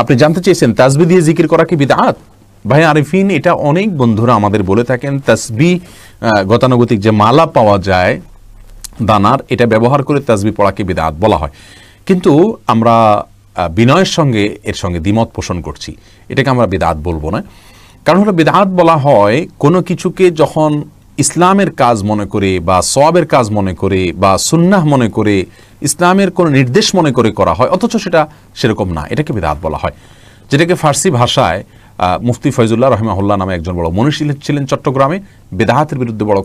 আপনি জানতে চেয়েছেন তাসবি দিয়ে জিকির করা কি বিদাত ভাই আরিফিন এটা অনেক বন্ধুরা আমাদের বলে থাকেন তাসবি গতানুগতিক যে মালা পাওয়া যায় দানার এটা ব্যবহার করে তাসবি পড়াকে বিদাত বলা হয় কিন্তু আমরা বিনয়ের সঙ্গে এর সঙ্গে দ্বিমত পোষণ করছি এটাকে আমরা বেদাত বলবো না কারণ হলো বেদাত বলা হয় কোনো কিছুকে যখন ইসলামের কাজ মনে করে বা সবের কাজ মনে করে বা সুন্নাহ মনে করে ইসলামের কোনো নির্দেশ মনে করে করা হয় অথচ সেটা সেরকম না এটাকে বিদাত বলা হয় যেটাকে ফার্সি ভাষায় মুফতি ফয়জুল্লাহ রহমাহুল্লাহ নামে একজন বড় মনীষী ছিলেন চট্টগ্রামে বেদাহাতের বিরুদ্ধে বড়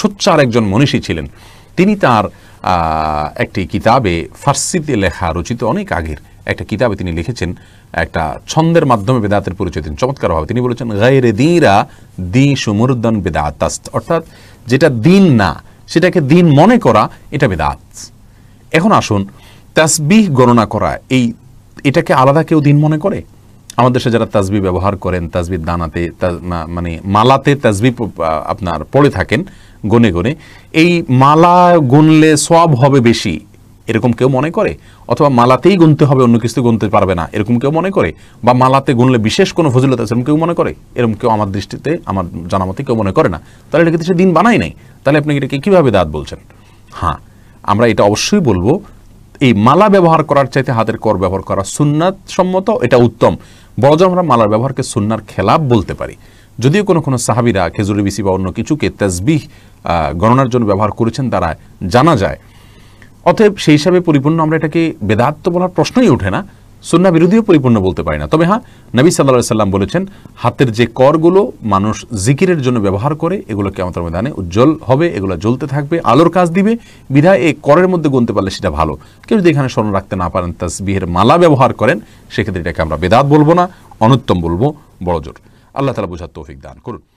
সোচ্চার একজন মনীষী ছিলেন তিনি তার একটি কিতাবে ফার্সিতে লেখা রচিত অনেক আগের একটা কিতাবে তিনি লিখেছেন একটা ছন্দের মাধ্যমে বেদাতের পরিচয় দিন চমৎকারভাবে তিনি বলেছেন গায়ের দিনা দি সুমুরদন বেদাতাস্ত অর্থাৎ যেটা দিন না সেটাকে দিন মনে করা এটা বেদাত এখন আসুন তাসবিহ গণনা করা এই এটাকে আলাদা কেউ দিন মনে করে আমাদের দেশে যারা তাজবি ব্যবহার করেন তাজবি দানাতে মানে মালাতে তাজবি আপনার পড়ে থাকেন গনে গনে এই মালা গুনলে সব হবে বেশি এরকম কেউ মনে করে অথবা মালাতেই গুনতে হবে অন্য কিছু গুনতে পারবে না এরকম কেউ মনে করে বা মালাতে গুনলে বিশেষ কোনো ফজিলত আছে এরকম কেউ মনে করে এরকম কেউ আমার দৃষ্টিতে আমার জানামতে কেউ মনে করে না তাহলে এটাকে সে দিন বানাই নাই তাহলে আপনি এটাকে কীভাবে দাঁত বলছেন হ্যাঁ আমরা এটা অবশ্যই বলবো এই মালা ব্যবহার করার চাইতে হাতের কর ব্যবহার করা সুন্নাত সম্মত এটা উত্তম বড়জা আমরা মালার ব্যবহারকে সুন্নার খেলাপ বলতে পারি যদিও কোনো কোনো সাহাবিরা খেজুরি বিসি বা অন্য কিছুকে তেজবিহ গণনার জন্য ব্যবহার করেছেন তারা জানা যায় অতএব সেই হিসাবে পরিপূর্ণ আমরা এটাকে বেদাত্ম বলার প্রশ্নই ওঠে না সুন্না বিরোধীও পরিপূর্ণ বলতে পারি না তবে হ্যাঁ নবী সাল্লা সাল্লাম বলেছেন হাতের যে করগুলো মানুষ জিকিরের জন্য ব্যবহার করে এগুলোকে আমাদের ময়দানে উজ্জ্বল হবে এগুলো জ্বলতে থাকবে আলোর কাজ দিবে বিধায় এই করের মধ্যে গুনতে পারলে সেটা ভালো কেউ যদি এখানে স্মরণ রাখতে না পারেন বিহের মালা ব্যবহার করেন সেক্ষেত্রে এটাকে আমরা বেদাত বলবো না অনুত্তম বলবো বড় জোর আল্লাহ তালা বোঝার তৌফিক দান করুন